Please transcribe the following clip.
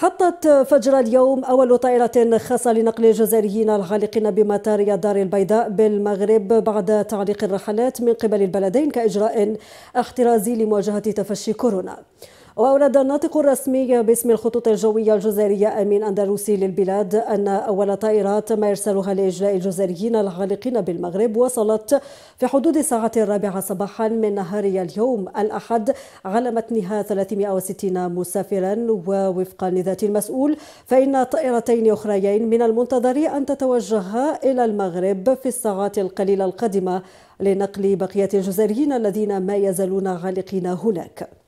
حطت فجر اليوم أول طائرة خاصة لنقل الجزائريين العالقين بمطار دار البيضاء بالمغرب بعد تعليق الرحلات من قبل البلدين كإجراء احترازي لمواجهة تفشي كورونا وأورد الناطق الرسمي باسم الخطوط الجوية الجزائرية أمين أندلسي للبلاد أن أول طائرات ما يرسلها لإجلاء الجزائريين العالقين بالمغرب وصلت في حدود الساعة الرابعة صباحا من نهار اليوم الأحد على متنها 360 مسافرا ووفقا لذات المسؤول فإن طائرتين أخريين من المنتظر أن تتوجها إلى المغرب في الساعات القليلة القادمة لنقل بقية الجزائريين الذين ما يزالون عالقين هناك